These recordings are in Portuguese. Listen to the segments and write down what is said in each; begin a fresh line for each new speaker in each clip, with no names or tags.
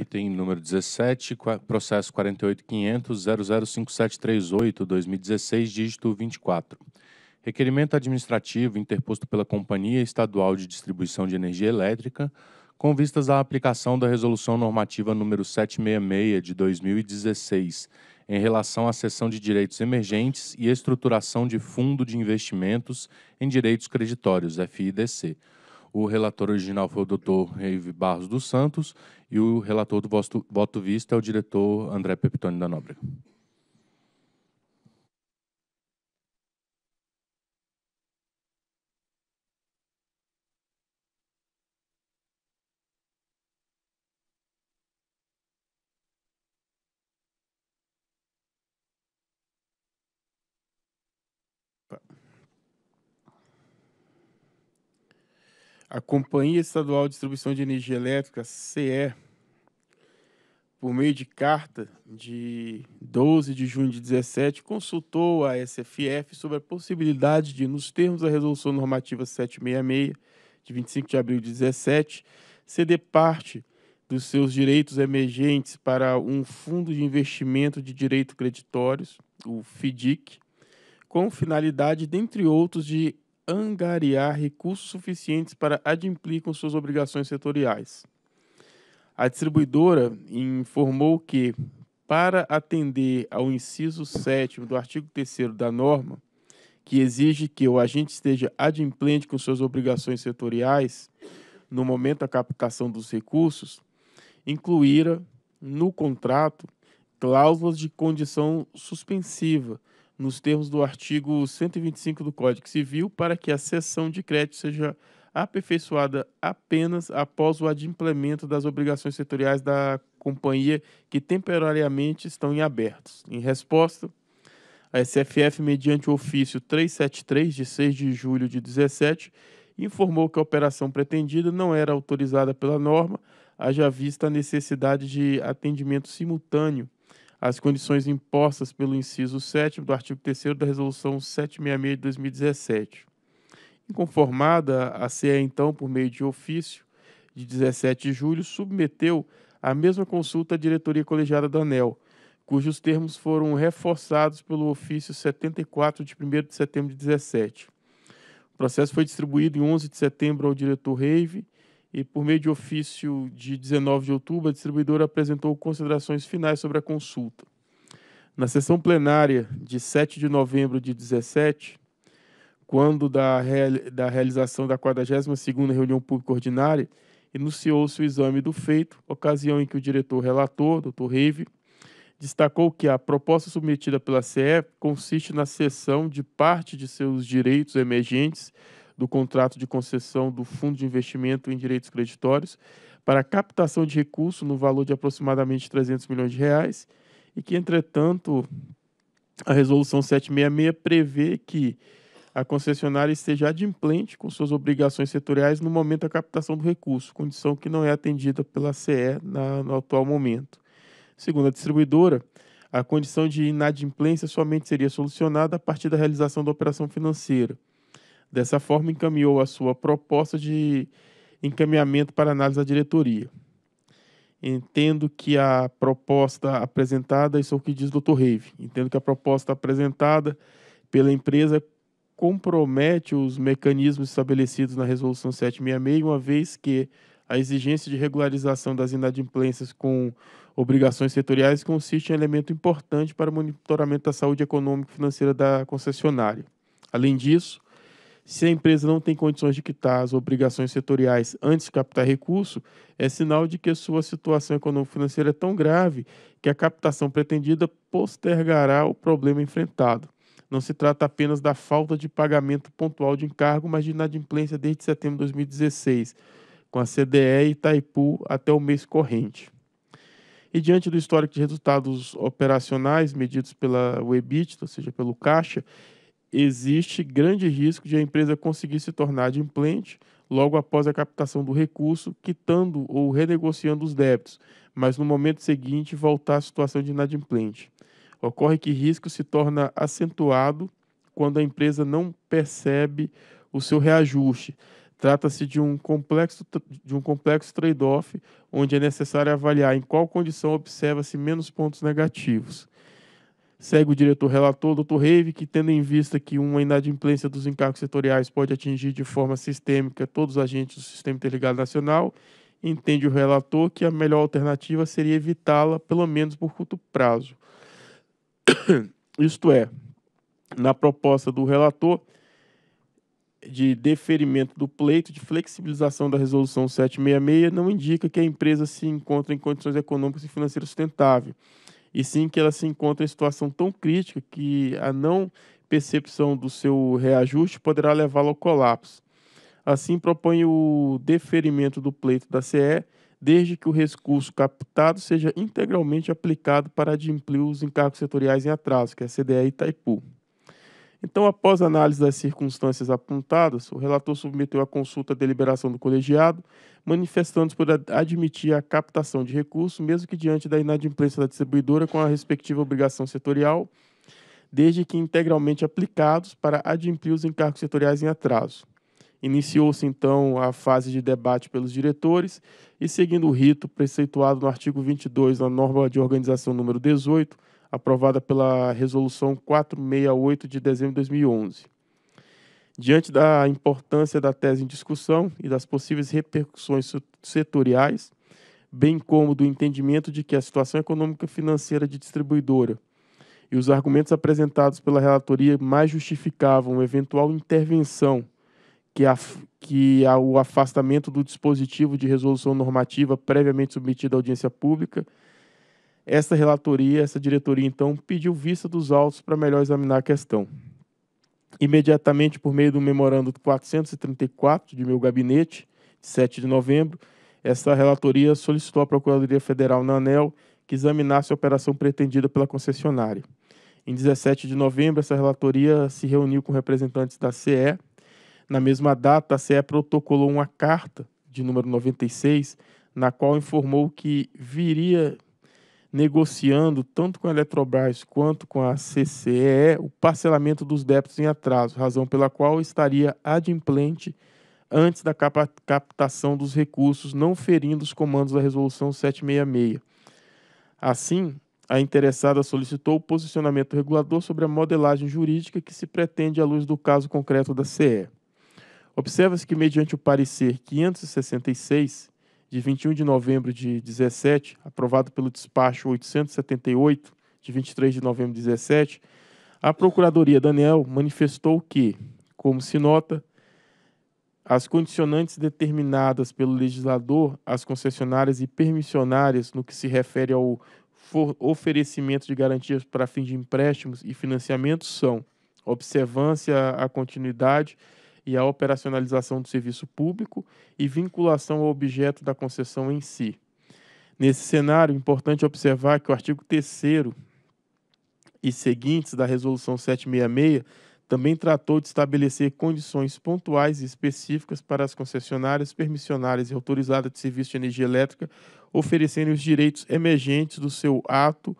item número 17, processo 48.500.005738-2016, dígito 24. Requerimento administrativo interposto pela Companhia Estadual de Distribuição de Energia Elétrica com vistas à aplicação da Resolução Normativa número 766 de 2016, em relação à cessão de direitos emergentes e estruturação de fundo de investimentos em direitos creditórios, FIDC o relator original foi o doutor Reive Barros dos Santos e o relator do voto, voto visto é o diretor André Peptoni da Nóbrega. a Companhia Estadual de Distribuição de Energia Elétrica, CE, por meio de carta de 12 de junho de 17, consultou a SFF sobre a possibilidade de, nos termos da Resolução Normativa 766, de 25 de abril de 17, ceder parte dos seus direitos emergentes para um fundo de investimento de direito creditórios, o FIDIC, com finalidade, dentre outros, de angariar recursos suficientes para adimplir com suas obrigações setoriais. A distribuidora informou que, para atender ao inciso 7 do artigo 3 da norma, que exige que o agente esteja adimplente com suas obrigações setoriais no momento da captação dos recursos, incluíra no contrato cláusulas de condição suspensiva nos termos do artigo 125 do Código Civil, para que a cessão de crédito seja aperfeiçoada apenas após o adimplemento das obrigações setoriais da companhia que temporariamente estão em abertos. Em resposta, a SFF, mediante o ofício 373 de 6 de julho de 17, informou que a operação pretendida não era autorizada pela norma, haja vista a necessidade de atendimento simultâneo as condições impostas pelo inciso 7 do artigo 3 da Resolução 766 de 2017. Inconformada, a CE, então, por meio de ofício de 17 de julho, submeteu a mesma consulta à diretoria colegiada da ANEL, cujos termos foram reforçados pelo ofício 74 de 1 de setembro de 17. O processo foi distribuído em 11 de setembro ao diretor Reive e, por meio de ofício de 19 de outubro, a distribuidora apresentou considerações finais sobre a consulta. Na sessão plenária de 7 de novembro de 17, quando da, real, da realização da 42ª reunião pública ordinária, enunciou-se o exame do feito, ocasião em que o diretor relator, Dr. Reive, destacou que a proposta submetida pela CE consiste na cessão de parte de seus direitos emergentes do contrato de concessão do Fundo de Investimento em Direitos Creditórios para captação de recursos no valor de aproximadamente 300 milhões de reais e que, entretanto, a Resolução 766 prevê que a concessionária esteja adimplente com suas obrigações setoriais no momento da captação do recurso, condição que não é atendida pela CE na, no atual momento. Segundo a distribuidora, a condição de inadimplência somente seria solucionada a partir da realização da operação financeira, Dessa forma, encaminhou a sua proposta de encaminhamento para análise da diretoria. Entendo que a proposta apresentada, isso é o que diz o Dr. Reive, entendo que a proposta apresentada pela empresa compromete os mecanismos estabelecidos na Resolução 766, uma vez que a exigência de regularização das inadimplências com obrigações setoriais consiste em elemento importante para o monitoramento da saúde econômica e financeira da concessionária. Além disso, se a empresa não tem condições de quitar as obrigações setoriais antes de captar recurso, é sinal de que sua situação econômico-financeira é tão grave que a captação pretendida postergará o problema enfrentado. Não se trata apenas da falta de pagamento pontual de encargo, mas de inadimplência desde setembro de 2016, com a CDE e Itaipu até o mês corrente. E diante do histórico de resultados operacionais medidos pela UEBIT, ou seja, pelo caixa, existe grande risco de a empresa conseguir se tornar adimplente logo após a captação do recurso, quitando ou renegociando os débitos, mas no momento seguinte voltar à situação de inadimplente. Ocorre que risco se torna acentuado quando a empresa não percebe o seu reajuste. Trata-se de um complexo, de um complexo trade-off, onde é necessário avaliar em qual condição observa-se menos pontos negativos. Segue o diretor relator, doutor Reive, que, tendo em vista que uma inadimplência dos encargos setoriais pode atingir de forma sistêmica todos os agentes do Sistema Interligado Nacional, entende o relator que a melhor alternativa seria evitá-la, pelo menos por curto prazo. Isto é, na proposta do relator de deferimento do pleito de flexibilização da resolução 766 não indica que a empresa se encontra em condições econômicas e financeiras sustentáveis e sim que ela se encontra em situação tão crítica que a não percepção do seu reajuste poderá levá-la ao colapso. Assim, propõe o deferimento do pleito da CE, desde que o recurso captado seja integralmente aplicado para adimplir os encargos setoriais em atraso, que é a CDE Itaipu. Então, após análise das circunstâncias apontadas, o relator submeteu à consulta a deliberação do colegiado, manifestando-se por admitir a captação de recursos, mesmo que diante da inadimplência da distribuidora com a respectiva obrigação setorial, desde que integralmente aplicados para adimplir os encargos setoriais em atraso. Iniciou-se então a fase de debate pelos diretores e, seguindo o rito preceituado no artigo 22 da norma de organização número 18, aprovada pela resolução 468 de dezembro de 2011. Diante da importância da tese em discussão e das possíveis repercussões setoriais, bem como do entendimento de que a situação econômica financeira de distribuidora e os argumentos apresentados pela relatoria mais justificavam eventual intervenção que, a, que a, o afastamento do dispositivo de resolução normativa previamente submetido à audiência pública, essa relatoria, essa diretoria, então, pediu vista dos autos para melhor examinar a questão imediatamente por meio do memorando 434 de meu gabinete, de 7 de novembro, essa relatoria solicitou à Procuradoria Federal na ANEL que examinasse a operação pretendida pela concessionária. Em 17 de novembro, essa relatoria se reuniu com representantes da CE. Na mesma data, a CE protocolou uma carta de número 96, na qual informou que viria negociando tanto com a Eletrobras quanto com a CCEE o parcelamento dos débitos em atraso, razão pela qual estaria adimplente antes da captação dos recursos, não ferindo os comandos da Resolução 766. Assim, a interessada solicitou o posicionamento do regulador sobre a modelagem jurídica que se pretende à luz do caso concreto da CE. Observa-se que, mediante o parecer 566, de 21 de novembro de 17, aprovado pelo despacho 878 de 23 de novembro de 17, a Procuradoria Daniel manifestou que, como se nota, as condicionantes determinadas pelo legislador às concessionárias e permissionárias no que se refere ao oferecimento de garantias para fim de empréstimos e financiamentos são observância à continuidade e a operacionalização do serviço público e vinculação ao objeto da concessão em si. Nesse cenário, é importante observar que o artigo 3 e seguintes da Resolução 766 também tratou de estabelecer condições pontuais e específicas para as concessionárias, permissionárias e autorizadas de serviço de energia elétrica oferecerem os direitos emergentes do seu ato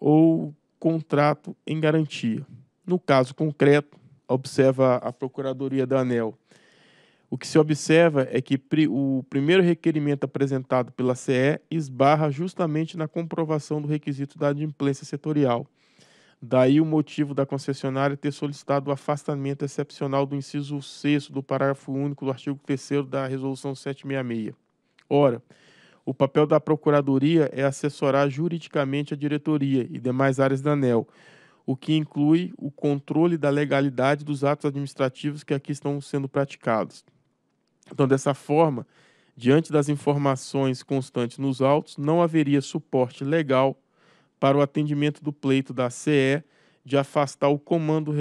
ou contrato em garantia. No caso concreto, observa a Procuradoria da ANEL. O que se observa é que o primeiro requerimento apresentado pela CE esbarra justamente na comprovação do requisito da adimplência setorial. Daí o motivo da concessionária ter solicitado o afastamento excepcional do inciso 6 do parágrafo único do artigo 3 da Resolução 766. Ora, o papel da Procuradoria é assessorar juridicamente a diretoria e demais áreas da ANEL, o que inclui o controle da legalidade dos atos administrativos que aqui estão sendo praticados. Então, dessa forma, diante das informações constantes nos autos, não haveria suporte legal para o atendimento do pleito da CE de afastar o comando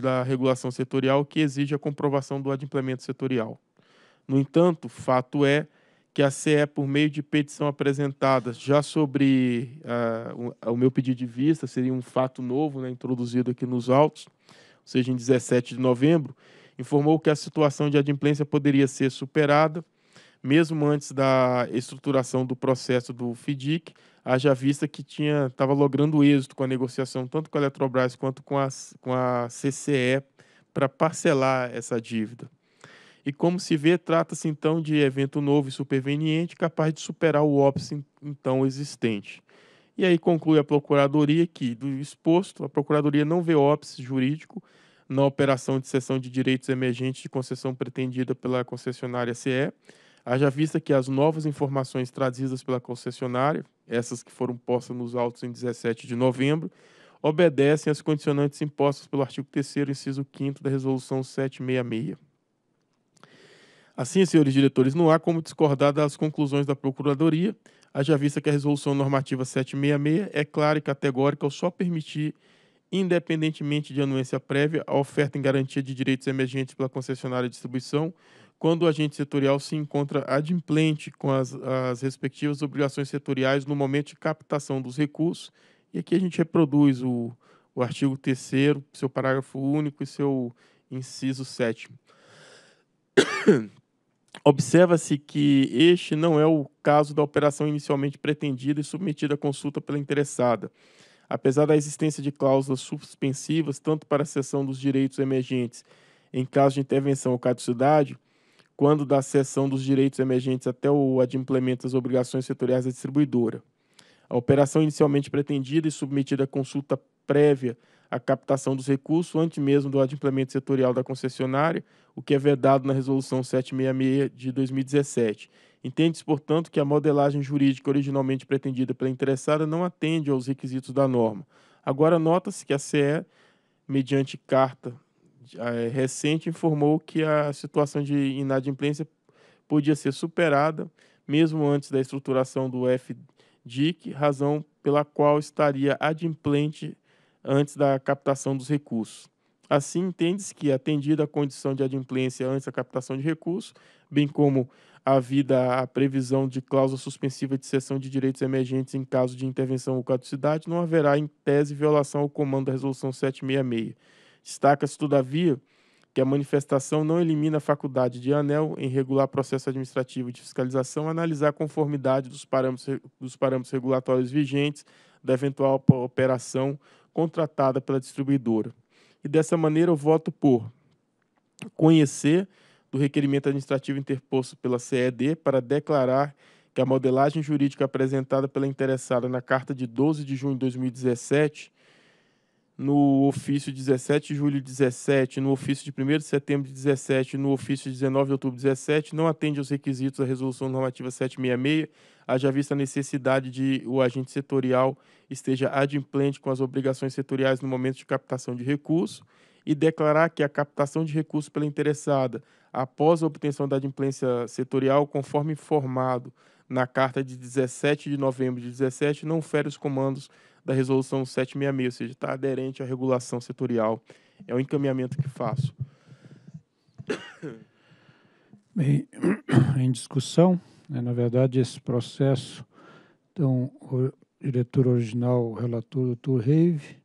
da regulação setorial que exige a comprovação do adimplemento setorial. No entanto, fato é que a CE, por meio de petição apresentada já sobre uh, o, o, meu pedido de vista, seria um fato novo, né, introduzido aqui nos autos, ou seja, em 17 de novembro, informou que a situação de adimplência poderia ser superada, mesmo antes da estruturação do processo do FIDIC, haja vista que tinha estava logrando êxito com a negociação, tanto com a Eletrobras quanto com a, com a CCE, para parcelar essa dívida. E como se vê, trata-se então de evento novo e superveniente, capaz de superar o óbice então existente. E aí conclui a Procuradoria que, do exposto, a Procuradoria não vê óbice jurídico na operação de cessão de direitos emergentes de concessão pretendida pela concessionária CE, haja vista que as novas informações trazidas pela concessionária, essas que foram postas nos autos em 17 de novembro, obedecem às condicionantes impostas pelo artigo 3 inciso 5 da Resolução 766. Assim, senhores diretores, não há como discordar das conclusões da Procuradoria, haja vista que a Resolução Normativa 766 é clara e categórica ao só permitir, independentemente de anuência prévia, a oferta em garantia de direitos emergentes pela concessionária de distribuição, quando o agente setorial se encontra adimplente com as, as respectivas obrigações setoriais no momento de captação dos recursos. E aqui a gente reproduz o, o artigo 3, seu parágrafo único e seu inciso 7. Observa-se que este não é o caso da operação inicialmente pretendida e submetida à consulta pela interessada. Apesar da existência de cláusulas suspensivas, tanto para a cessão dos direitos emergentes em caso de intervenção ou caducidade, quando da cessão dos direitos emergentes até o adimplemento das obrigações setoriais da distribuidora. A operação inicialmente pretendida e submetida à consulta prévia a captação dos recursos antes mesmo do adimplemento setorial da concessionária, o que é vedado na Resolução 766 de 2017. Entende-se, portanto, que a modelagem jurídica originalmente pretendida pela interessada não atende aos requisitos da norma. Agora, nota-se que a CE, mediante carta é, recente, informou que a situação de inadimplência podia ser superada mesmo antes da estruturação do FDIC, razão pela qual estaria adimplente antes da captação dos recursos. Assim, entende-se que, atendida a condição de adimplência antes da captação de recursos, bem como havida a previsão de cláusula suspensiva de cessão de direitos emergentes em caso de intervenção ou caducidade, não haverá, em tese, violação ao comando da Resolução 766. Destaca-se, todavia, que a manifestação não elimina a faculdade de ANEL, em regular processo administrativo de fiscalização, analisar a conformidade dos parâmetros, dos parâmetros regulatórios vigentes da eventual operação contratada pela distribuidora. E dessa maneira eu voto por conhecer do requerimento administrativo interposto pela CED para declarar que a modelagem jurídica apresentada pela interessada na carta de 12 de junho de 2017 no ofício 17 de julho 17, no ofício de 1 de setembro de 17, no ofício 19 de outubro de 17, não atende aos requisitos da Resolução Normativa 766, haja vista a necessidade de o agente setorial esteja adimplente com as obrigações setoriais no momento de captação de recurso e declarar que a captação de recursos pela interessada, após a obtenção da adimplência setorial, conforme informado na carta de 17 de novembro de 17, não fere os comandos da Resolução 766, ou seja, está aderente à regulação setorial. É o encaminhamento que faço.
Bem, em discussão, né, na verdade, esse processo, então, o diretor original, o relator, doutor Reive,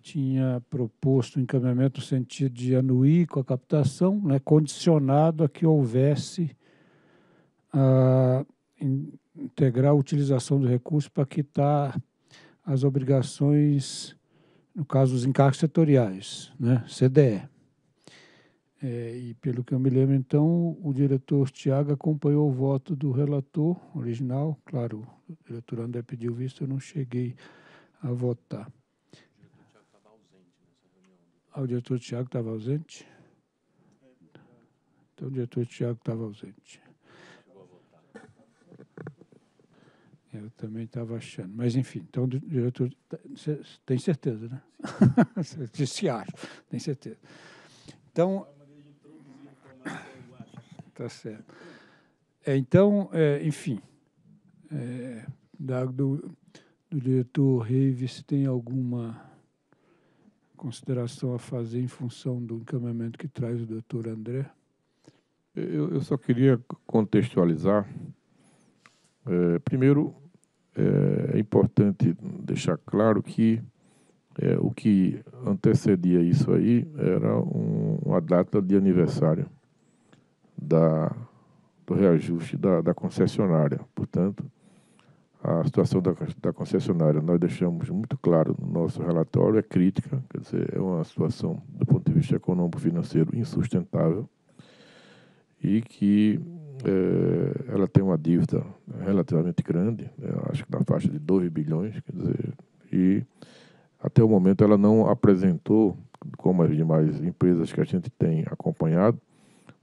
tinha proposto um encaminhamento no sentido de anuir com a captação, né, condicionado a que houvesse a ah, integrar a utilização do recurso para quitar as obrigações, no caso, os encargos setoriais, né? CDE. É, e pelo que eu me lembro, então, o diretor Tiago acompanhou o voto do relator original. Claro, o diretor André pediu visto, eu não cheguei a votar. Ah, o diretor Tiago estava ausente? Então, o diretor Tiago estava ausente. Eu também estava achando. Mas, enfim, então, diretor, tá, tem certeza, né? Se acho, tem certeza. Então. Tá certo. É, então, é, enfim, é, da, do, do diretor Reeves tem alguma consideração a fazer em função do encaminhamento que traz o doutor André?
Eu, eu só queria contextualizar é, primeiro, é, é, importante deixar claro que é, o que antecedia isso aí era um, uma data de aniversário da, do reajuste da, da concessionária. Portanto, a situação da, da, concessionária, nós deixamos muito claro no nosso relatório, é crítica, quer dizer, é uma situação, do ponto de vista econômico-financeiro, insustentável e que é, ela tem uma dívida relativamente grande, né, acho que na faixa de 2 bilhões, quer dizer, e até o momento ela não apresentou, como as demais empresas que a gente tem acompanhado,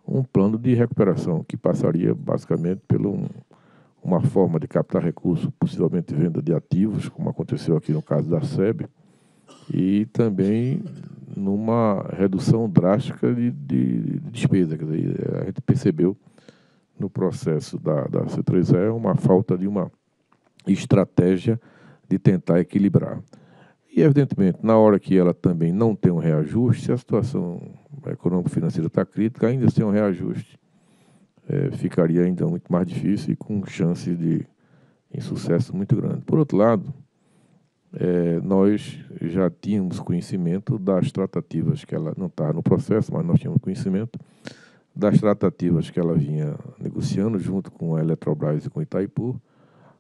um plano de recuperação que passaria basicamente por um, uma forma de captar recursos, possivelmente venda de ativos, como aconteceu aqui no caso da SEB, e também numa redução drástica de, de, de despesa. Quer dizer, a gente percebeu no processo da, da C3E é uma falta de uma estratégia de tentar equilibrar. E, evidentemente, na hora que ela também não tem um reajuste, se a situação econômico-financeira está crítica, ainda sem um reajuste, é, ficaria ainda muito mais difícil e com chances de insucesso muito grande. Por outro lado, é, nós já tínhamos conhecimento das tratativas que ela não está no processo, mas nós tínhamos conhecimento das tratativas que ela vinha negociando junto com a Eletrobras e com o Itaipu,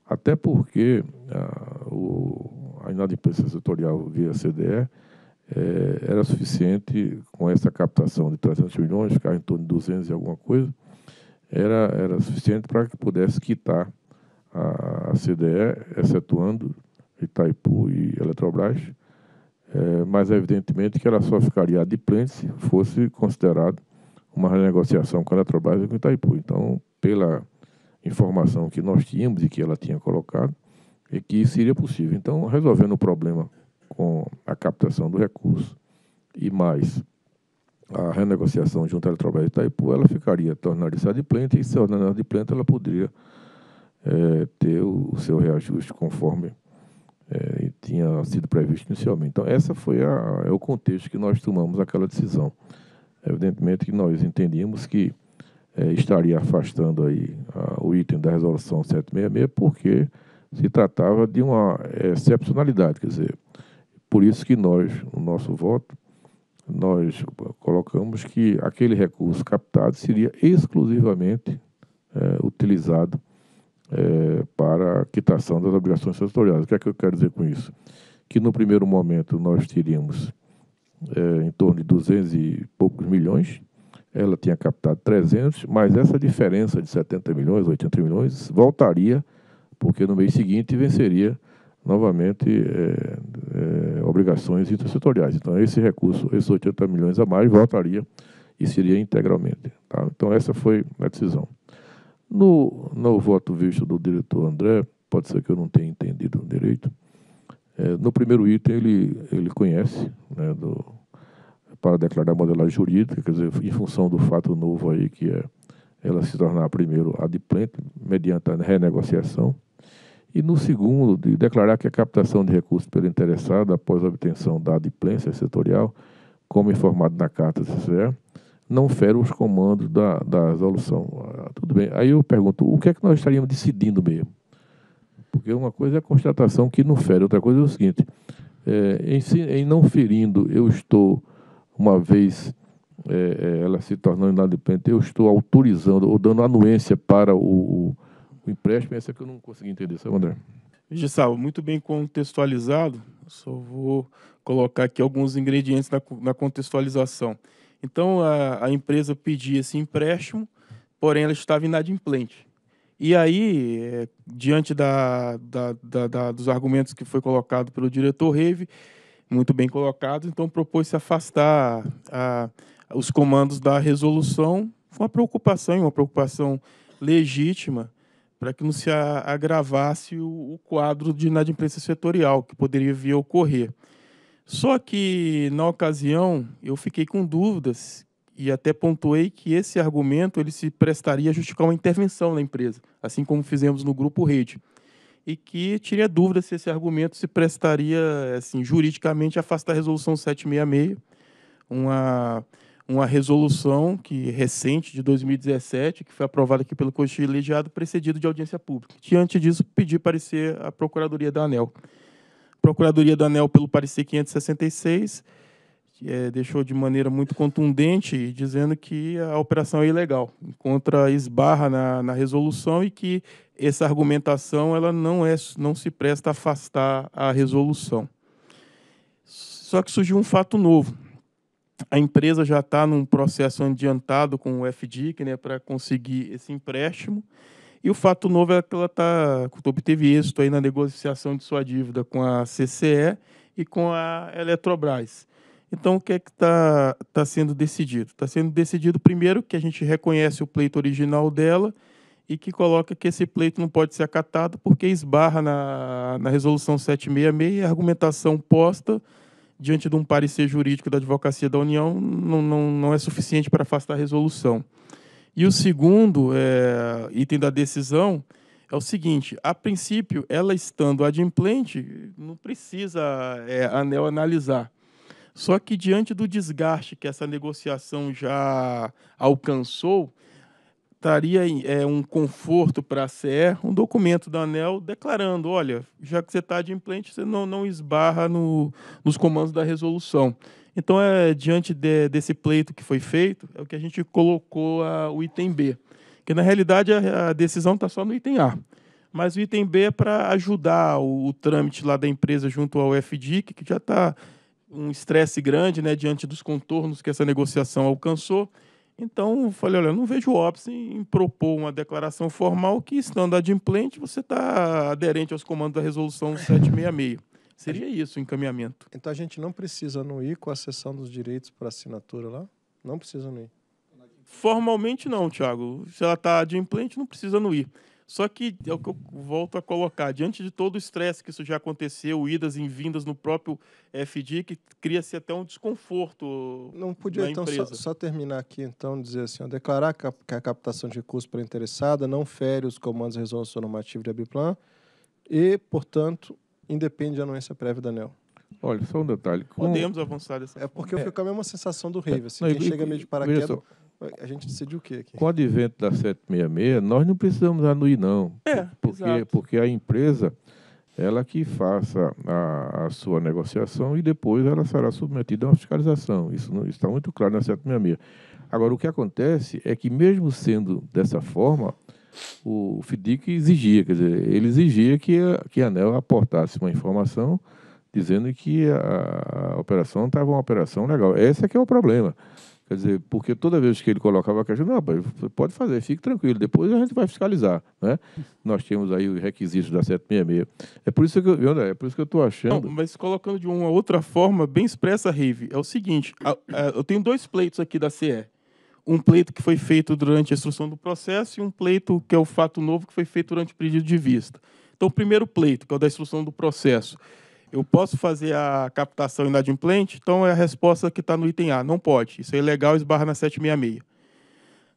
até porque ah, a, o, inadimplência setorial via CDE é, eh, era suficiente com essa captação de 300 milhões, ficar em torno de 200 e alguma coisa, era, era suficiente para que pudesse quitar a, a CDE, excetuando Itaipu e Eletrobras, é, mas evidentemente que ela só ficaria adimplente se fosse considerado uma renegociação com a Eletrobras e com o Itaipu. Então, pela informação que nós tínhamos e que ela tinha colocado, é que seria possível. Então, resolvendo o problema com a captação do recurso e mais a renegociação junto à Eletrobras e Itaipu, ela ficaria tornada de planta e, se de planta, ela poderia é, ter o, seu reajuste conforme é, tinha sido previsto inicialmente. Então, essa foi a, é o contexto que nós tomamos aquela decisão. Evidentemente que nós entendíamos que é, estaria afastando aí a, o item da resolução 766, porque se tratava de uma é, excepcionalidade, quer dizer, por isso que nós, no nosso voto, nós colocamos que aquele recurso captado seria exclusivamente é, utilizado é, para a quitação das obrigações setoriais. O que é que eu quero dizer com isso? Que no primeiro momento nós teríamos é, em torno de 200 e poucos milhões, ela tinha captado 300, mas essa diferença de 70 milhões, 80 milhões, voltaria, porque no mês seguinte venceria novamente é, é, obrigações intersetoriais. Então, esse recurso, esses 80 milhões a mais, voltaria e seria integralmente. Tá? Então, essa foi a decisão. No, no voto visto do diretor André, pode ser que eu não tenha entendido direito, é, no primeiro item, ele, ele conhece, né, do, para declarar a modelagem jurídica, quer dizer, em função do fato novo aí, que é ela se tornar primeiro adimplente, mediante a renegociação, e no segundo, de declarar que a captação de recursos pelo interessado, após a obtenção da adimplência setorial, como informado na carta CCE, não fere os comandos da, da resolução. Ah, tudo bem. Aí eu pergunto, o que é que nós estaríamos decidindo mesmo? Porque uma coisa é a constatação que não fere, outra coisa é o seguinte: é, em, em, não ferindo, eu estou, uma vez é, é, ela se tornando inadimplente, eu estou autorizando ou dando anuência para o, o, o empréstimo. Essa é que eu não consegui entender, sabe, André?
Gissal, muito bem contextualizado. Só vou colocar aqui alguns ingredientes na, na contextualização. Então, a, a empresa pedia esse empréstimo, porém ela estava inadimplente. E aí, é, diante da, da, da, da, dos argumentos que foi colocado pelo diretor Reve, muito bem colocado, então propôs se afastar a, a, os comandos da resolução, uma preocupação, uma preocupação legítima, para que não se agravasse o, o quadro de inadimplência setorial que poderia vir a ocorrer. Só que, na ocasião, eu fiquei com dúvidas e até pontuei que esse argumento ele se prestaria a justificar uma intervenção na empresa, assim como fizemos no grupo Rede, e que tirei a dúvida se esse argumento se prestaria assim juridicamente a afastar a resolução 766, uma uma resolução que recente de 2017, que foi aprovada aqui pelo Conselho Legiado, precedido de audiência pública. Diante disso, pedi parecer à Procuradoria da ANEL. Procuradoria da ANEL pelo parecer 566 é, deixou de maneira muito contundente, dizendo que a operação é ilegal, encontra esbarra na, na resolução e que essa argumentação ela não, é, não se presta a afastar a resolução. Só que surgiu um fato novo. A empresa já está num processo adiantado com o FDIC né, para conseguir esse empréstimo. E o fato novo é que ela tá, obteve êxito aí na negociação de sua dívida com a CCE e com a Eletrobras. Então, o que é que está tá sendo decidido? Está sendo decidido, primeiro, que a gente reconhece o pleito original dela e que coloca que esse pleito não pode ser acatado porque esbarra na, na Resolução 766 e a argumentação posta diante de um parecer jurídico da Advocacia da União não, não, não é suficiente para afastar a resolução. E o segundo é, item da decisão é o seguinte: a princípio, ela estando adimplente, não precisa é, anel analisar. Só que diante do desgaste que essa negociação já alcançou, traria é, um conforto para a CE um documento da ANEL declarando: olha, já que você está de implante, você não, não esbarra no, nos comandos da resolução. Então, é, diante de, desse pleito que foi feito, é o que a gente colocou a, o item B. Que na realidade a, a decisão está só no item A. Mas o item B é para ajudar o, o, trâmite lá da empresa junto ao FDIC, que já está um estresse grande né, diante dos contornos que essa negociação alcançou. Então, eu falei, olha, eu não vejo óbice em propor uma declaração formal que, estando adimplente, você está aderente aos
comandos da resolução 766. Seria isso o encaminhamento. Então, a gente não precisa não ir com a sessão dos direitos para assinatura lá? Não precisa anuir? Formalmente não,
Tiago. Se ela está adimplente, não precisa não ir. Só que é o que eu volto a colocar, diante de todo o estresse que isso já aconteceu, idas e vindas no próprio eh, FD, que cria-se até um desconforto. Não podia, então, só, só,
terminar aqui, então, dizer assim: declarar que a captação de recursos para interessada não fere os comandos de resolução normativa de Abiplan e, portanto, independe da anuência prévia da ANEL. Olha, só um
detalhe. Com... Podemos
avançar dessa É porque eu fico com a mesma sensação do é, Rave, assim, não, quem e, chega meio de paraquedas... A gente decidiu o que aqui? Com o advento
da 766, nós não precisamos anuir, não. É, porque, exato. porque a empresa, ela que faça a, a, sua negociação e depois ela será submetida a uma fiscalização. Isso não, está muito claro na 766. Agora, o que acontece é que, mesmo sendo dessa forma, o FDIC exigia, quer dizer, ele exigia que a, que a ANEL aportasse uma informação dizendo que a, a operação estava uma operação legal. Esse é que é o problema. Quer dizer, porque toda vez que ele colocava a questão, não, pode fazer, fique tranquilo, depois a gente vai fiscalizar. Né? Nós temos aí os requisitos da 766. É por isso que eu, é por isso que eu estou achando. Não, mas colocando de uma outra forma, bem expressa, Rive,
é o seguinte: a, a, eu tenho dois pleitos aqui da CE. Um pleito que foi feito durante a instrução do processo e um pleito que é o fato novo que foi feito durante o pedido de vista. Então, o primeiro pleito, que é o da instrução do processo eu posso fazer a captação inadimplente? Então é a resposta que está no item A, não pode. Isso é ilegal, esbarra na 766.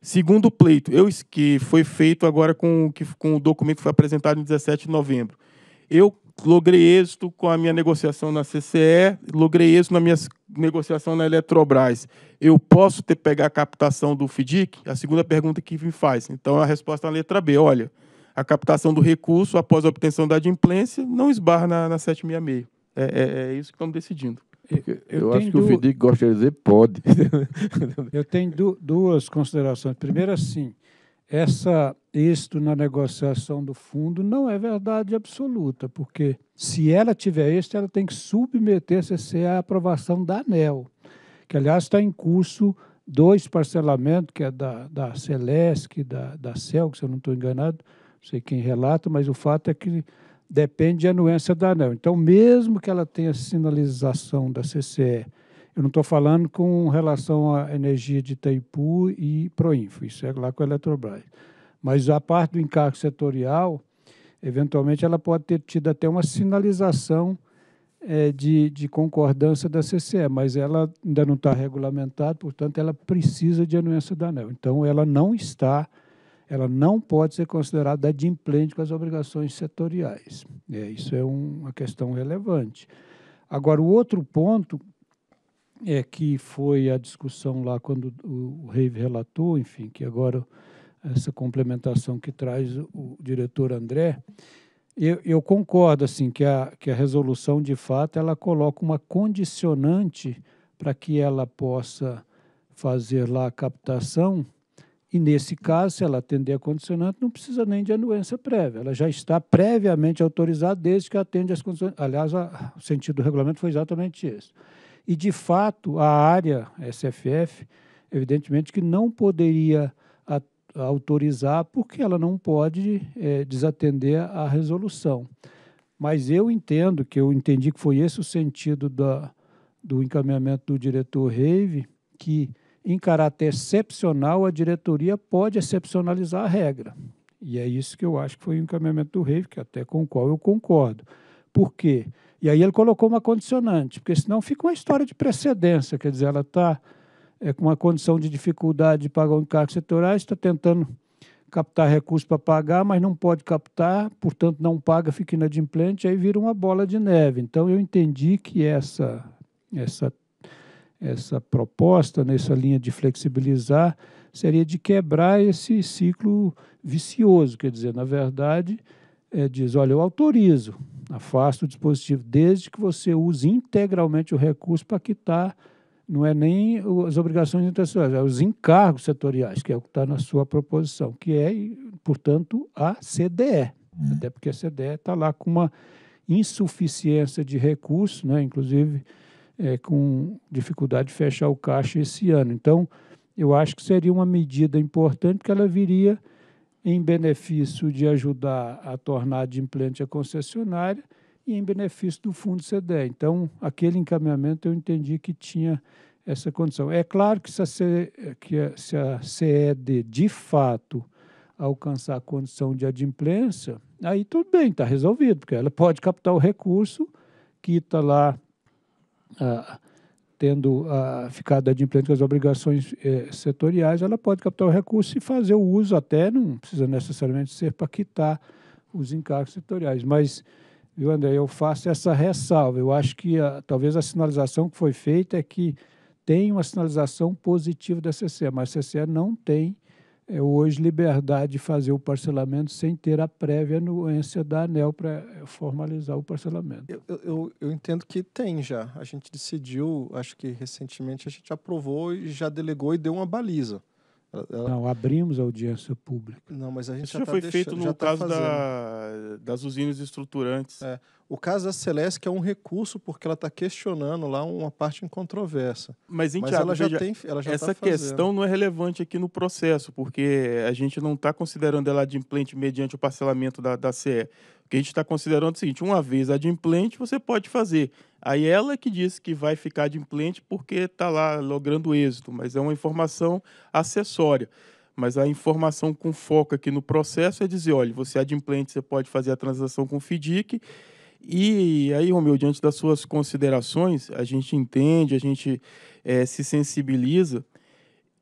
Segundo pleito, eu, que foi feito agora com, que, com o documento que foi apresentado em 17 de novembro. Eu logrei êxito com a minha negociação na CCE, logrei êxito na minha negociação na Eletrobras. Eu posso ter pegar a captação do FDIC? A segunda pergunta que me faz. Então a resposta é a letra B. Olha, a captação do recurso após a obtenção da adimplência não esbarra na, na 766. É, é, é isso que estamos decidindo. Eu, eu, eu acho que du... o Vidic gosta
de dizer pode.
eu tenho du duas considerações. Primeiro, assim, essa isto na negociação do fundo não é verdade absoluta, porque se ela tiver êxito, ela tem que submeter-se à aprovação da ANEL, que, aliás, está em curso dois parcelamentos, que é da, da Celesc, da, da CEL, que se eu não estou enganado, sei quem relata, mas o fato é que depende de anuência da ANEL. Então, mesmo que ela tenha sinalização da CCE, eu não estou falando com relação à energia de Itaipu e Proinfo, isso é lá com a Eletrobras. Mas a parte do encargo setorial, eventualmente ela pode ter tido até uma sinalização é, de, de, concordância da CCE, mas ela ainda não está regulamentada, portanto, ela precisa de anuência da ANEL. Então, ela não está ela não pode ser considerada adimplente com as obrigações setoriais. É, isso é um, uma questão relevante. Agora, o outro ponto é que foi a discussão lá quando o, o relatou, enfim, que agora essa complementação que traz o, o diretor André, eu, eu, concordo assim que a, que a resolução de fato ela coloca uma condicionante para que ela possa fazer lá a captação e nesse caso, se ela atender a condicionante, não precisa nem de anuência prévia. Ela já está previamente autorizada desde que atende as condições. Aliás, a, o sentido do regulamento foi exatamente esse. E, de fato, a área SFF, evidentemente que não poderia a, a autorizar porque ela não pode é, desatender a resolução. Mas eu entendo, que eu entendi que foi esse o sentido da, do encaminhamento do diretor Reive, que em caráter excepcional, a diretoria pode excepcionalizar a regra. E é isso que eu acho que foi o encaminhamento do Reif, que até com o qual eu concordo. Por quê? E aí ele colocou uma condicionante, porque senão fica uma história de precedência, quer dizer, ela está é, com uma condição de dificuldade de pagar o um encargo setorial, está tentando captar recursos para pagar, mas não pode captar, portanto não paga, fica inadimplente, aí vira uma bola de neve. Então eu entendi que essa, essa essa proposta, nessa linha de flexibilizar, seria de quebrar esse ciclo vicioso. Quer dizer, na verdade, é, diz: olha, eu autorizo, afasto o dispositivo, desde que você use integralmente o recurso para quitar. Não é nem as obrigações internacionais é os encargos setoriais, que é o que está na sua proposição, que é, portanto, a CDE. Uhum. Até porque a CDE está lá com uma insuficiência de recursos, né? inclusive é, com dificuldade de fechar o caixa esse ano. Então, eu acho que seria uma medida importante que ela viria em benefício de ajudar a tornar de implante a concessionária e em benefício do fundo CDE. Então, aquele encaminhamento eu entendi que tinha essa condição. É claro que se a, se a CED de fato alcançar a condição de adimplência, aí tudo bem, está resolvido, porque ela pode captar o recurso, quita tá lá ah, tendo ah, ficado adimplente com as obrigações eh, setoriais, ela pode captar o recurso e fazer o uso até, não precisa necessariamente ser para quitar os encargos setoriais. Mas, viu, André, eu faço essa ressalva. Eu acho que talvez a sinalização que foi feita é que tem uma sinalização positiva da CCE, mas a CCE não tem é hoje liberdade de fazer o parcelamento sem ter a prévia anuência da ANEL para eh, formalizar o parcelamento.
Eu, eu, eu, entendo que tem já. A gente decidiu, acho que recentemente a gente aprovou e já delegou e deu uma baliza. Ela... Não, abrimos a audiência pública. Não, mas a gente Isso já, já tá foi deixando, feito no já tá caso
da, das usinas estruturantes.
É. O caso da que é um recurso porque ela está questionando lá uma parte incontroversa. Mas, Mas ela já veja, tem, ela já essa tá questão
não é relevante aqui no processo, porque a gente não está considerando ela de implante mediante o parcelamento da, da CE. Porque a gente está considerando o seguinte: uma vez adimplente, você pode fazer. Aí ela que disse que vai ficar adimplente porque está lá logrando êxito, mas é uma informação acessória. Mas a informação com foco aqui no processo é dizer: olha, você é adimplente, você pode fazer a transação com o FDIC. E aí, Romeu, diante das suas considerações, a gente entende, a gente é, se sensibiliza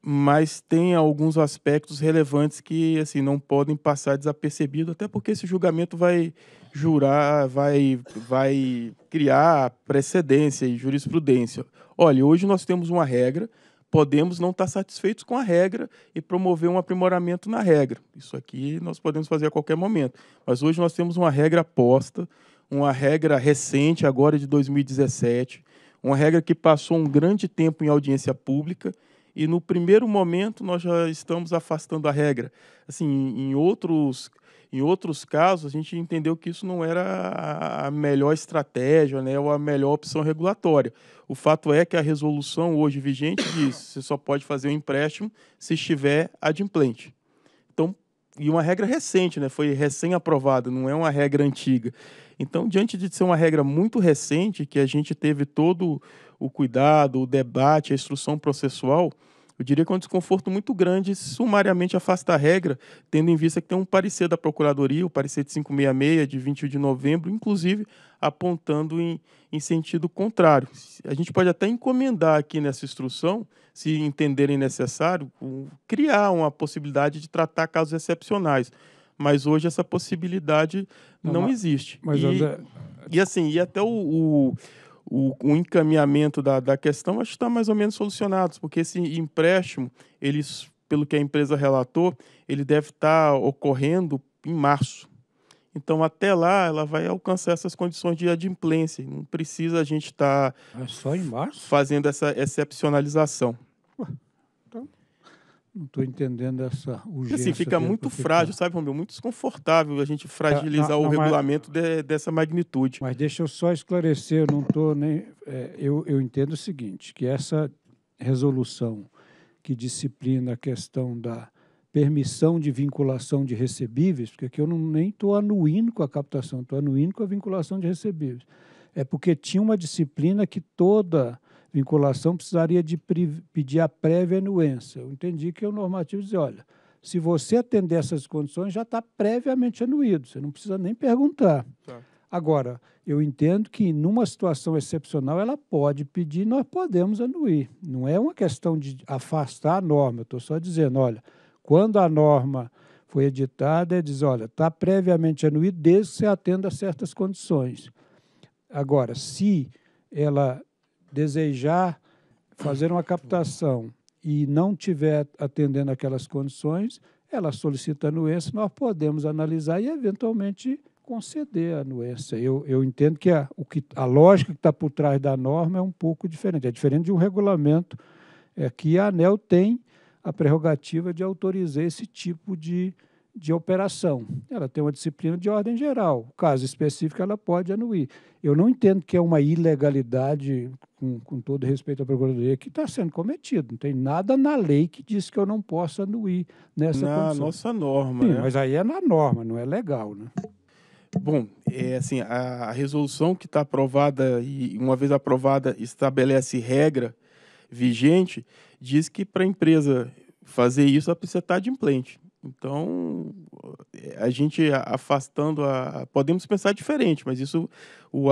mas tem alguns aspectos relevantes que assim não podem passar desapercebido, até porque esse julgamento vai jurar, vai, vai criar precedência e jurisprudência. Olha, hoje nós temos uma regra, podemos não estar satisfeitos com a regra e promover um aprimoramento na regra. Isso aqui nós podemos fazer a qualquer momento, mas hoje nós temos uma regra posta, uma regra recente agora de 2017, uma regra que passou um grande tempo em audiência pública e no primeiro momento nós já estamos afastando a regra. Assim, em outros em outros casos, a gente entendeu que isso não era a melhor estratégia né, ou a melhor opção regulatória. O fato é que a resolução hoje vigente diz que você só pode fazer um empréstimo se estiver adimplente. Então, e uma regra recente, né, foi recém-aprovada, não é uma regra antiga. Então, diante de ser uma regra muito recente, que a gente teve todo o cuidado, o debate, a instrução processual, eu diria que é um desconforto muito grande sumariamente afasta a regra, tendo em vista que tem um parecer da Procuradoria, o parecer de 566, de 21 de novembro, inclusive apontando em, em sentido contrário. A gente pode até encomendar aqui nessa instrução, se entenderem necessário, criar uma possibilidade de tratar casos excepcionais. Mas hoje essa possibilidade não, não existe. Mas e, André... e assim, e até o, o o, o encaminhamento da, da questão acho que está mais ou menos solucionado, porque esse empréstimo, eles, pelo que a empresa relatou, ele deve estar tá ocorrendo em março. Então, até lá, ela vai alcançar essas condições de adimplência. Não precisa a gente estar tá é fazendo essa excepcionalização. Não estou entendendo essa assim, urgência. Assim, fica muito frágil, tá sabe, Romeu? Muito desconfortável a gente fragilizar tá, tá, não, não, o regulamento
de, dessa magnitude. Mas deixa eu só esclarecer, eu não estou nem. É, eu, eu entendo o seguinte: que essa resolução que disciplina a questão da permissão de vinculação de recebíveis, porque aqui eu não, nem estou anuindo com a captação, estou anuindo com a vinculação de recebíveis. É porque tinha uma disciplina que toda vinculação, precisaria de pedir a prévia anuência. Eu entendi que o normativo dizia, olha, se você atender essas condições, já está previamente anuído, você não precisa nem perguntar. Tá. Agora, eu entendo que numa situação excepcional ela pode pedir, nós podemos anuir. Não é uma questão de afastar a norma, eu estou só dizendo, olha, quando a norma foi editada, é dizer: olha, está previamente anuído desde que você atenda a certas condições. Agora, se ela desejar fazer uma captação e não tiver atendendo aquelas condições, ela solicita anuência, nós podemos analisar e, eventualmente, conceder a anuência. Eu, eu entendo que a, o que a lógica que está por trás da norma é um pouco diferente. É diferente de um regulamento é, que a ANEL tem a prerrogativa de autorizar esse tipo de de operação. Ela tem uma disciplina de ordem geral. Caso específico, ela pode anuir. Eu não entendo que é uma ilegalidade, com, com todo respeito à Procuradoria, que está sendo cometida. Não tem nada na lei que diz que eu não posso anuir nessa na condição. nossa
norma. Sim, né? Mas aí é na norma, não é legal. Né? Bom, é assim, a resolução que está aprovada e, uma vez aprovada, estabelece regra vigente, diz que para a empresa fazer isso, ela precisa estar de implante. Então, a gente afastando a. Podemos pensar diferente, mas isso,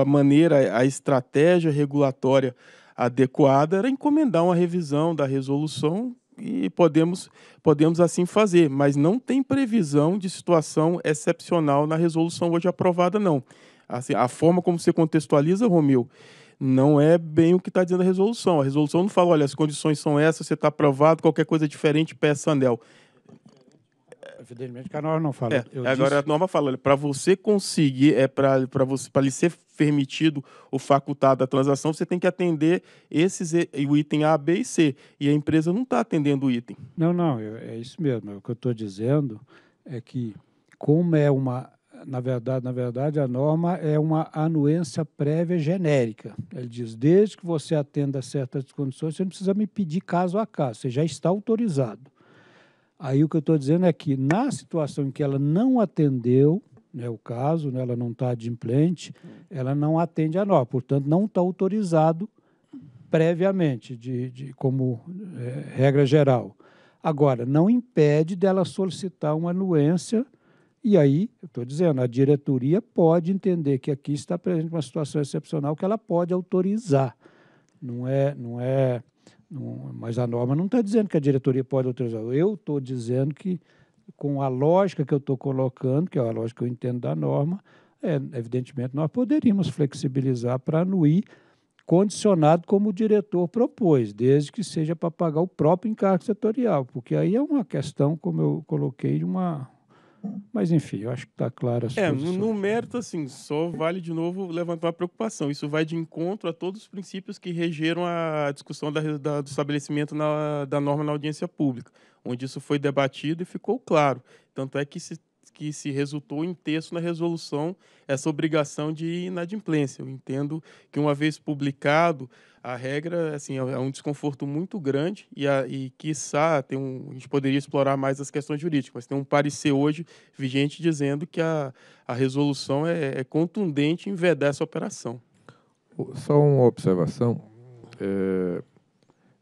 a maneira, a estratégia regulatória adequada era encomendar uma revisão da resolução e podemos, podemos assim fazer, mas não tem previsão de situação excepcional na resolução hoje aprovada, não. Assim, a forma como você contextualiza, Romeu, não é bem o que está dizendo a resolução. A resolução não fala, olha, as condições são essas, você está aprovado, qualquer coisa é diferente, peça anel
é, evidentemente que a norma não fala. É, agora disse... a
norma fala, para você conseguir, é para você para lhe ser permitido ou facultado a transação, você tem que atender esses o item A, B e C. E a empresa não está atendendo o item.
Não, não, eu, é isso mesmo. O que eu estou dizendo é que como é uma na verdade, na verdade, a norma é uma anuência prévia genérica. Ele diz, desde que você atenda certas condições, você não precisa me pedir caso a caso, você já está autorizado. Aí o que eu estou dizendo é que na situação em que ela não atendeu, né, o caso, né, ela não está de implante, ela não atende a nós, portanto, não está autorizado previamente, de, de como é, regra geral. Agora, não impede dela solicitar uma anuência, e aí, eu estou dizendo, a diretoria pode entender que aqui está presente uma situação excepcional que ela pode autorizar. Não é, não é mas a norma não está dizendo que a diretoria pode autorizar. Eu estou dizendo que, com a lógica que eu estou colocando, que é a lógica que eu entendo da norma, é, evidentemente nós poderíamos flexibilizar para anuir condicionado como o diretor propôs, desde que seja para pagar o próprio encargo setorial, porque aí é uma questão, como eu coloquei, de uma, mas enfim, eu acho que está claro É,
no mérito, assim, só vale de novo levantar a preocupação. Isso vai de encontro a todos os princípios que regeram a discussão da, da, do estabelecimento na, da norma na audiência pública, onde isso foi debatido e ficou claro. Tanto é que se que se resultou em texto na resolução essa obrigação de inadimplência. Eu entendo que, uma vez publicado, a regra assim, é, é um desconforto muito grande e, a, e quiçá, tem um, a gente poderia explorar mais as questões jurídicas, mas tem um parecer hoje vigente dizendo que a, a resolução é, é contundente em vedar essa operação.
Só uma observação. É,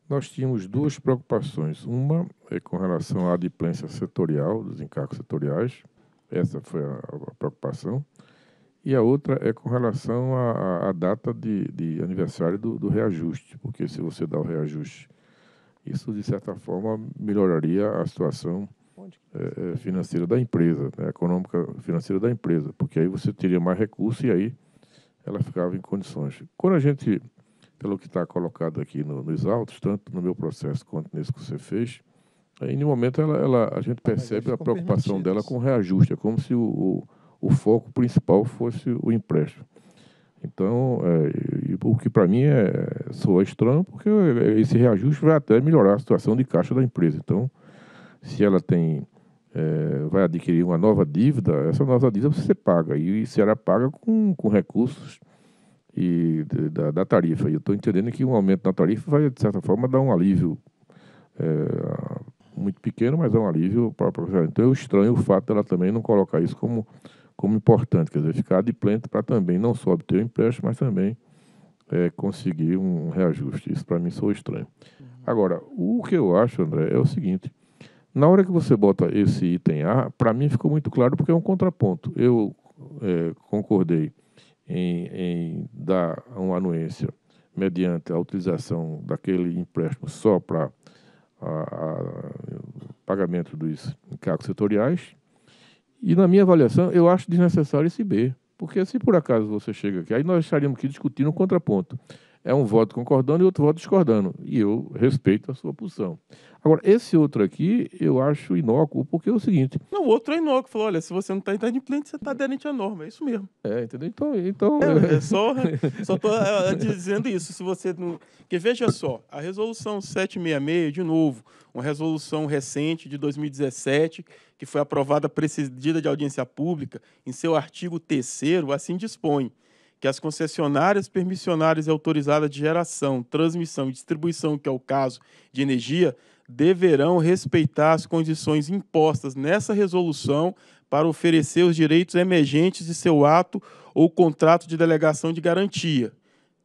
nós tínhamos duas preocupações. Uma é com relação à adimplência setorial, dos encargos setoriais, essa foi a, a preocupação. E a outra é com relação à, à data de, de aniversário do, do, reajuste, porque se você dá o reajuste, isso de certa forma melhoraria a situação é, é financeira da empresa, né, econômica financeira da empresa, porque aí você teria mais recursos e aí ela ficava em condições. Quando a gente, pelo que está colocado aqui no, nos autos, tanto no meu processo quanto nesse que você fez, em um momento, ela, ela, a gente ah, percebe a preocupação dela com o reajuste, é como se o, o, o foco principal fosse o empréstimo. Então, é, o que para mim é, soa estranho, porque esse reajuste vai até melhorar a situação de caixa da empresa. Então, se ela tem é, vai adquirir uma nova dívida, essa nova dívida você paga, e, se será paga com, com recursos e, de, da, da, tarifa. E eu estou entendendo que um aumento na tarifa vai, de certa forma, dar um alívio é, muito pequeno, mas é um alívio para o profissional. Então eu estranho o fato dela também não colocar isso como, como importante, quer dizer, ficar de planta para também não só obter o empréstimo, mas também é, conseguir um reajuste. Isso para mim sou estranho. Uhum. Agora, o que eu acho, André, é o seguinte. Na hora que você bota esse item A, para mim ficou muito claro porque é um contraponto. Eu é, concordei em, em, dar uma anuência mediante a utilização daquele empréstimo só para o pagamento dos encargos setoriais. E, na minha avaliação, eu acho desnecessário esse B. Porque se por acaso você chega aqui, aí nós estaríamos aqui discutindo um contraponto é um voto concordando e outro voto discordando. E eu respeito a sua posição. Agora, esse outro aqui, eu acho inócuo, porque é o seguinte.
Não, o outro é inócuo. Falou: olha, se você não está em pleno você está aderente à norma. É isso mesmo.
É, entendeu? Então. então... É, é só
estou é, é, dizendo isso. Se você não. Porque veja só, a resolução 766, de novo, uma resolução recente de 2017, que foi aprovada precedida de audiência pública, em seu artigo 3 assim dispõe que as concessionárias permissionárias e autorizadas de geração, transmissão e distribuição, que é o caso de energia, deverão respeitar as condições impostas nessa resolução para oferecer os direitos emergentes de seu ato ou contrato de delegação de garantia.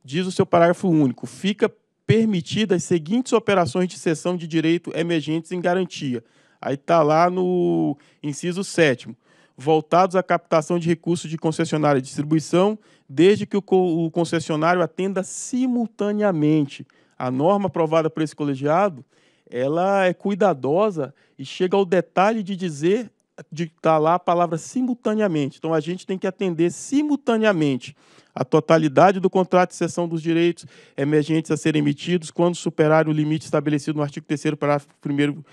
Diz o seu parágrafo único: fica permitida as seguintes operações de cessão de direito emergentes em garantia. Aí está lá no inciso sétimo voltados à captação de recursos de concessionária e distribuição, desde que o concessionário atenda simultaneamente. A norma aprovada por esse colegiado, ela é cuidadosa e chega ao detalhe de dizer de estar lá a palavra simultaneamente. Então a gente tem que atender simultaneamente a totalidade do contrato de cessão dos direitos emergentes a serem emitidos quando superar o limite estabelecido no artigo 3 parágrafo 1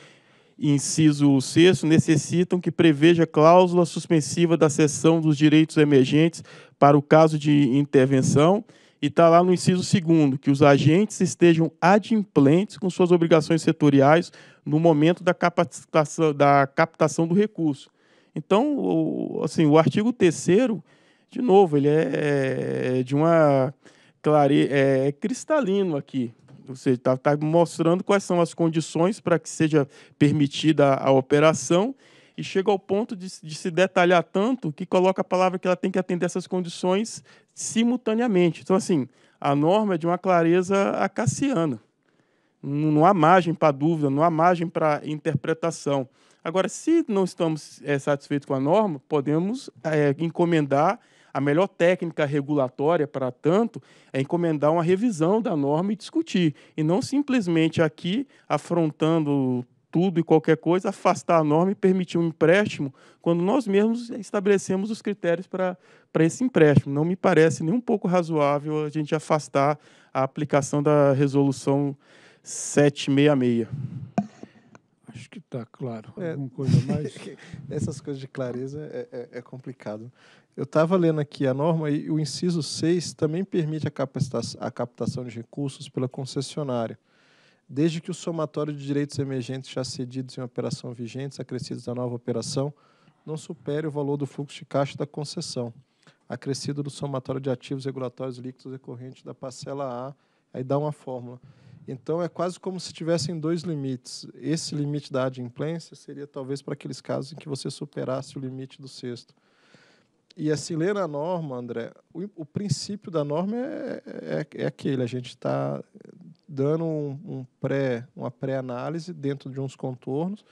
inciso 6, necessitam que preveja cláusula suspensiva da cessão dos direitos emergentes para o caso de intervenção. E está lá no inciso 2 que os agentes estejam adimplentes com suas obrigações setoriais no momento da captação, da captação do recurso. Então, o, assim, o artigo 3 de novo, ele é, é de uma clare... é, é cristalino aqui. Ou seja, está tá mostrando quais são as condições para que seja permitida a, a, operação e chega ao ponto de, de, se detalhar tanto que coloca a palavra que ela tem que atender essas condições simultaneamente. Então, assim, a norma é de uma clareza acassiana. Não, não há margem para dúvida, não há margem para interpretação. Agora, se não estamos é, satisfeitos com a norma, podemos é, encomendar a melhor técnica regulatória para tanto é encomendar uma revisão da norma e discutir, e não simplesmente aqui afrontando tudo e qualquer coisa, afastar a norma e permitir um empréstimo, quando nós mesmos estabelecemos os critérios para esse empréstimo. Não me parece nem um pouco razoável a gente afastar a aplicação da resolução 766.
Acho que está claro. É, Alguma coisa mais? essas coisas de clareza é, é, é complicado. Eu estava lendo aqui a norma e o inciso 6 também permite a captação, a captação de recursos pela concessionária, desde que o somatório de direitos emergentes já cedidos em operação vigentes, acrescidos à nova operação, não supere o valor do fluxo de caixa da concessão, acrescido do somatório de ativos regulatórios líquidos decorrentes da parcela A, aí dá uma fórmula. Então, é quase como se tivessem dois limites. Esse limite da adimplência seria talvez para aqueles casos em que você superasse o limite do sexto. E assim, lê a norma, André, o, o princípio da norma é, é, é aquele: a gente está dando um, um, pré, uma pré-análise dentro de uns contornos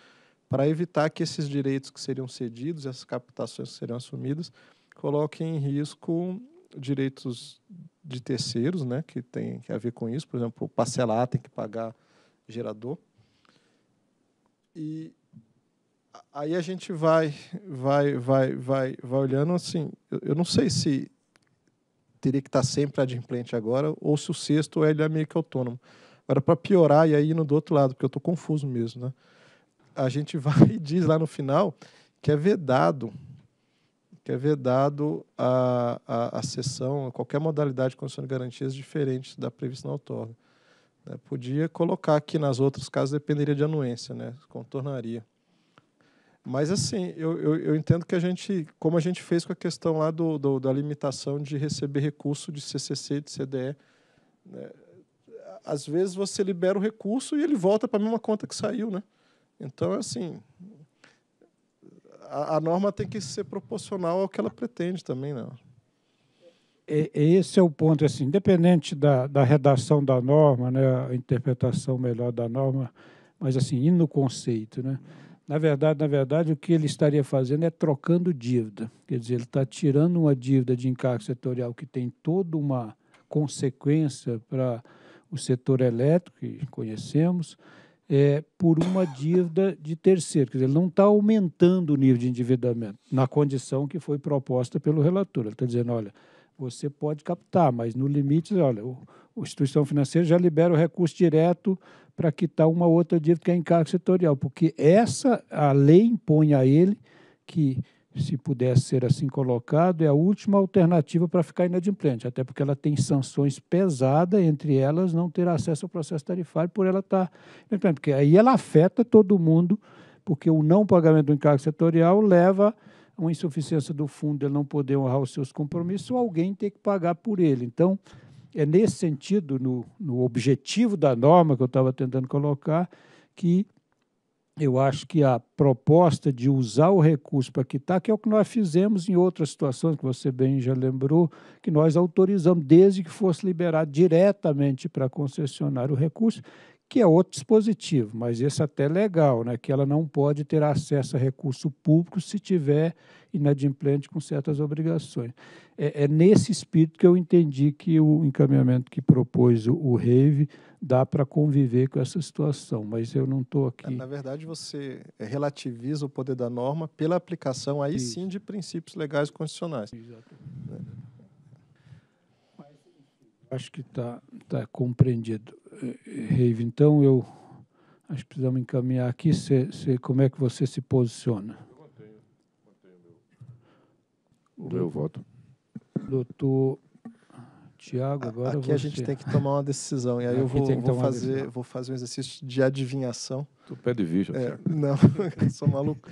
para evitar que esses direitos que seriam cedidos, essas captações que seriam assumidas, coloquem em risco direitos de terceiros, né, que tem a ver com isso, por exemplo, parcelar tem que pagar gerador. E aí a gente vai vai vai vai vai olhando assim, eu, não sei se teria que estar sempre adimplente agora ou se o sexto ele é meio que autônomo. Agora para piorar e aí indo do outro lado, porque eu estou confuso mesmo, né? A gente vai e diz lá no final que é vedado que é vedado a, a, a sessão, a qualquer modalidade concedendo garantias diferentes da prevista na outorga. Né? Podia colocar que nas outras casos, dependeria de anuência, né? contornaria. Mas, assim, eu, eu, eu, entendo que a gente, como a gente fez com a questão lá do, do da limitação de receber recurso de CCC, de CDE, né? às vezes você libera o recurso e ele volta para a mesma conta que saiu. Né? Então, assim, a, a, norma tem que ser proporcional ao que ela pretende também, não? Né?
Esse é o ponto, assim, independente da, da redação da norma, né, a interpretação melhor da norma, mas assim, indo no conceito, né? Na verdade, na verdade, o que ele estaria fazendo é trocando dívida. Quer dizer, ele está tirando uma dívida de encargo setorial que tem toda uma consequência para o setor elétrico, que conhecemos, é, por uma dívida de terceiro. Quer dizer, ele não está aumentando o nível de endividamento na condição que foi proposta pelo relator. Ele está dizendo, olha, você pode captar, mas no limite, olha, o, a instituição financeira já libera o recurso direto para quitar uma outra dívida que é encargo setorial, porque essa a lei impõe a ele que se pudesse ser assim colocado, é a última alternativa para ficar inadimplente, até porque ela tem sanções pesadas, entre elas não ter acesso ao processo tarifário por ela estar tá, porque aí ela afeta todo mundo, porque o não pagamento do encargo setorial leva a uma insuficiência do fundo, ele não poder honrar os seus compromissos, ou alguém ter que pagar por ele. Então, é nesse sentido, no, no objetivo da norma que eu estava tentando colocar, que eu acho que a proposta de usar o recurso para quitar, que é o que nós fizemos em outras situações, que você bem já lembrou, que nós autorizamos, desde que fosse liberado diretamente para concessionar o recurso, que é outro dispositivo, mas esse até é legal, né, que ela não pode ter acesso a recurso público se tiver inadimplente com certas obrigações. É, é nesse espírito que eu entendi que o encaminhamento que propôs o, o Rave dá para conviver com essa situação, mas eu não estou
aqui. É, na verdade, você é, relativiza o poder da norma pela aplicação, aí Isso. sim, de princípios legais constitucionais. Exatamente. É.
Acho que está tá compreendido. Eh, Reiva, então eu acho que precisamos encaminhar aqui. Se se como é que você se posiciona? Eu mantenho, mantenho
meu, o Do, meu voto.
Doutor
Tiago, agora Aqui você. a gente tem que tomar uma decisão. E aí eu vou, vou fazer, vou fazer um exercício de adivinhação.
Tu pede vista, é,
Não, eu sou maluco.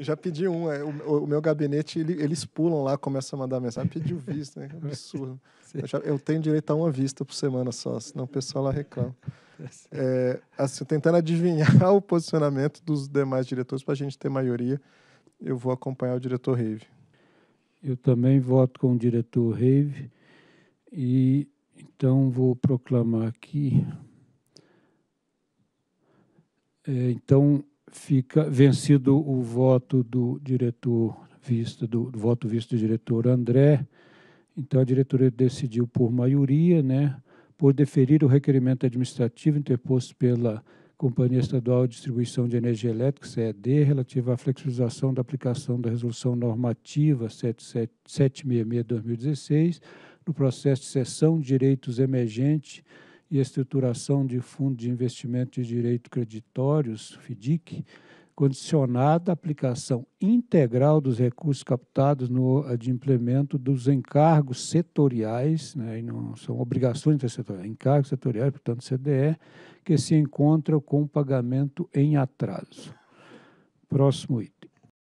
Já pedi um. É, o, o, meu gabinete, ele, eles pulam lá, começam a mandar mensagem. Pedi o visto, né? Absurdo. Eu, já, eu, tenho direito a uma vista por semana só, senão o pessoal lá reclama. É, assim, tentando adivinhar o posicionamento dos demais diretores para a gente ter maioria, eu vou acompanhar o diretor Rave.
Eu também voto com o diretor Rave e então vou proclamar aqui. É, então fica vencido o voto do diretor visto do, do voto visto do diretor André. Então a diretoria decidiu por maioria, né, por deferir o requerimento administrativo interposto pela Companhia Estadual de Distribuição de Energia Elétrica, CED, relativa à flexibilização da aplicação da Resolução Normativa 766-2016, no processo de cessão de direitos emergentes e estruturação de fundo de investimento de direito creditórios, FDIC, condicionada à aplicação integral dos recursos captados no adimplemento eh, dos encargos setoriais, né, e não são obrigações intersetoriais, encargos setoriais, portanto CDE, que se encontram com pagamento em atraso. Próximo item.